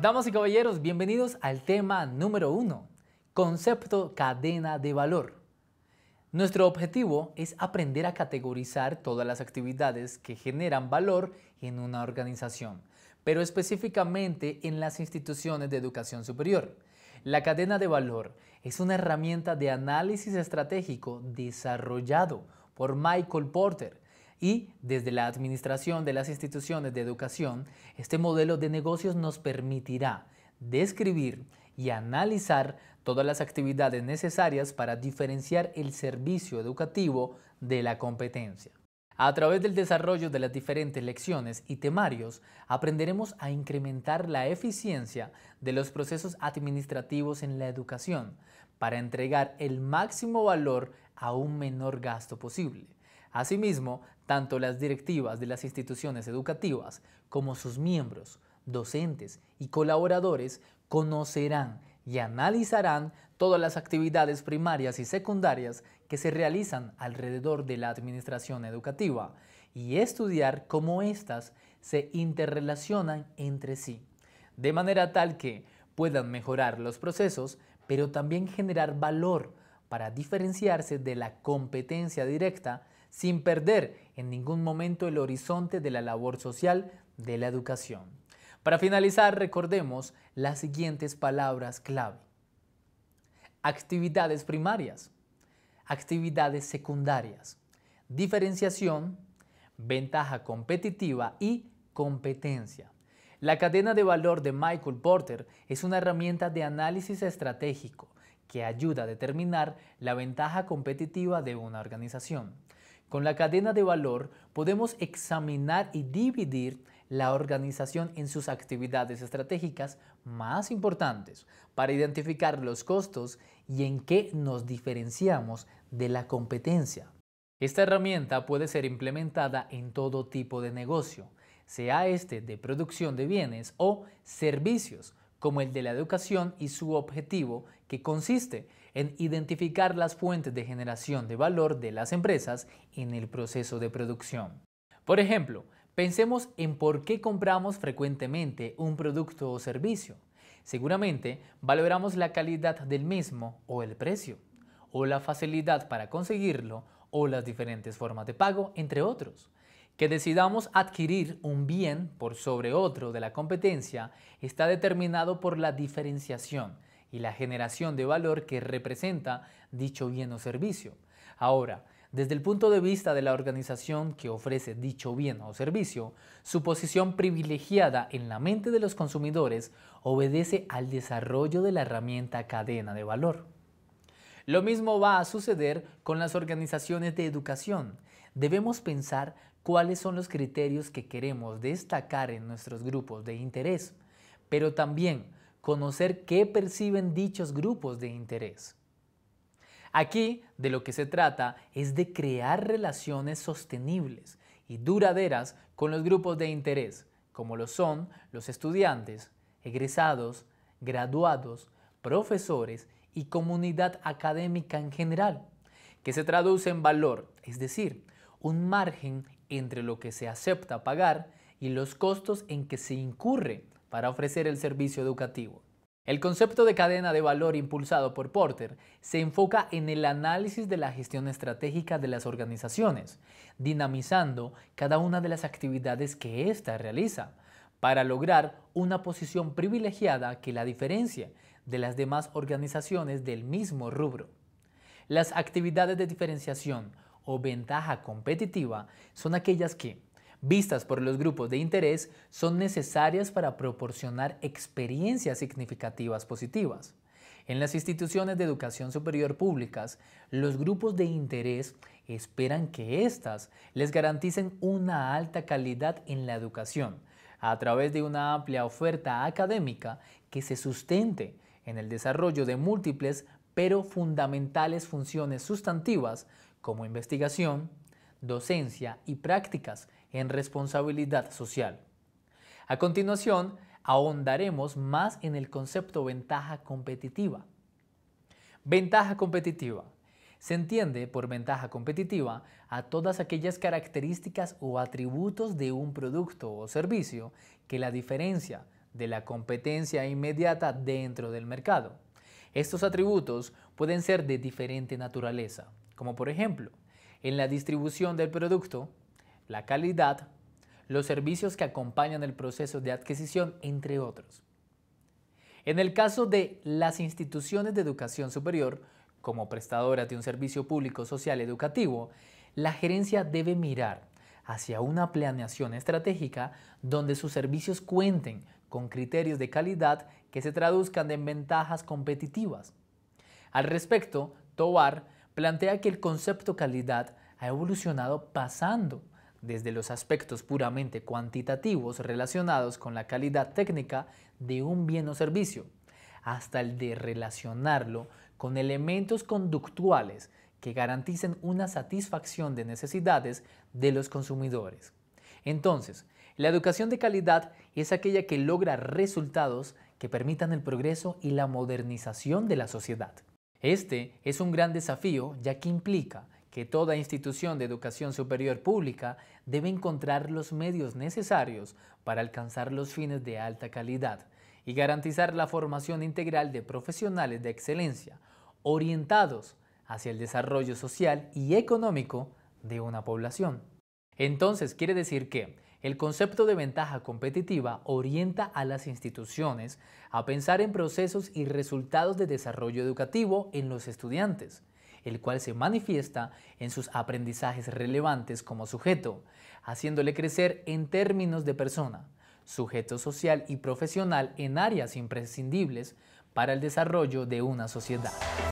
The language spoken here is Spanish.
Damas y caballeros, bienvenidos al tema número uno, concepto cadena de valor. Nuestro objetivo es aprender a categorizar todas las actividades que generan valor en una organización, pero específicamente en las instituciones de educación superior. La cadena de valor es una herramienta de análisis estratégico desarrollado por Michael Porter, y desde la administración de las instituciones de educación, este modelo de negocios nos permitirá describir y analizar todas las actividades necesarias para diferenciar el servicio educativo de la competencia. A través del desarrollo de las diferentes lecciones y temarios, aprenderemos a incrementar la eficiencia de los procesos administrativos en la educación para entregar el máximo valor a un menor gasto posible. Asimismo, tanto las directivas de las instituciones educativas como sus miembros, docentes y colaboradores conocerán y analizarán todas las actividades primarias y secundarias que se realizan alrededor de la administración educativa y estudiar cómo éstas se interrelacionan entre sí, de manera tal que puedan mejorar los procesos, pero también generar valor para diferenciarse de la competencia directa sin perder en ningún momento el horizonte de la labor social de la educación. Para finalizar, recordemos las siguientes palabras clave. Actividades primarias, actividades secundarias, diferenciación, ventaja competitiva y competencia. La cadena de valor de Michael Porter es una herramienta de análisis estratégico que ayuda a determinar la ventaja competitiva de una organización. Con la cadena de valor podemos examinar y dividir la organización en sus actividades estratégicas más importantes para identificar los costos y en qué nos diferenciamos de la competencia. Esta herramienta puede ser implementada en todo tipo de negocio, sea este de producción de bienes o servicios, como el de la educación y su objetivo, que consiste en identificar las fuentes de generación de valor de las empresas en el proceso de producción. Por ejemplo, pensemos en por qué compramos frecuentemente un producto o servicio. Seguramente valoramos la calidad del mismo o el precio, o la facilidad para conseguirlo, o las diferentes formas de pago, entre otros. Que decidamos adquirir un bien por sobre otro de la competencia está determinado por la diferenciación y la generación de valor que representa dicho bien o servicio. Ahora, desde el punto de vista de la organización que ofrece dicho bien o servicio, su posición privilegiada en la mente de los consumidores obedece al desarrollo de la herramienta cadena de valor. Lo mismo va a suceder con las organizaciones de educación. Debemos pensar cuáles son los criterios que queremos destacar en nuestros grupos de interés, pero también conocer qué perciben dichos grupos de interés. Aquí de lo que se trata es de crear relaciones sostenibles y duraderas con los grupos de interés, como lo son los estudiantes, egresados, graduados, profesores y comunidad académica en general, que se traduce en valor, es decir, un margen entre lo que se acepta pagar y los costos en que se incurre para ofrecer el servicio educativo. El concepto de cadena de valor impulsado por Porter se enfoca en el análisis de la gestión estratégica de las organizaciones, dinamizando cada una de las actividades que ésta realiza, para lograr una posición privilegiada que la diferencia de las demás organizaciones del mismo rubro. Las actividades de diferenciación o ventaja competitiva son aquellas que, vistas por los grupos de interés, son necesarias para proporcionar experiencias significativas positivas. En las instituciones de educación superior públicas, los grupos de interés esperan que éstas les garanticen una alta calidad en la educación, a través de una amplia oferta académica que se sustente en el desarrollo de múltiples pero fundamentales funciones sustantivas como investigación, docencia y prácticas en responsabilidad social. A continuación, ahondaremos más en el concepto ventaja competitiva. Ventaja competitiva. Se entiende por ventaja competitiva a todas aquellas características o atributos de un producto o servicio que la diferencia de la competencia inmediata dentro del mercado. Estos atributos pueden ser de diferente naturaleza como por ejemplo en la distribución del producto, la calidad, los servicios que acompañan el proceso de adquisición, entre otros. En el caso de las instituciones de educación superior, como prestadoras de un servicio público social educativo, la gerencia debe mirar hacia una planeación estratégica donde sus servicios cuenten con criterios de calidad que se traduzcan en ventajas competitivas. Al respecto, TOVAR plantea que el concepto calidad ha evolucionado pasando desde los aspectos puramente cuantitativos relacionados con la calidad técnica de un bien o servicio, hasta el de relacionarlo con elementos conductuales que garanticen una satisfacción de necesidades de los consumidores. Entonces, la educación de calidad es aquella que logra resultados que permitan el progreso y la modernización de la sociedad. Este es un gran desafío ya que implica que toda institución de educación superior pública debe encontrar los medios necesarios para alcanzar los fines de alta calidad y garantizar la formación integral de profesionales de excelencia, orientados hacia el desarrollo social y económico de una población. Entonces, quiere decir que el concepto de ventaja competitiva orienta a las instituciones a pensar en procesos y resultados de desarrollo educativo en los estudiantes, el cual se manifiesta en sus aprendizajes relevantes como sujeto, haciéndole crecer en términos de persona, sujeto social y profesional en áreas imprescindibles para el desarrollo de una sociedad.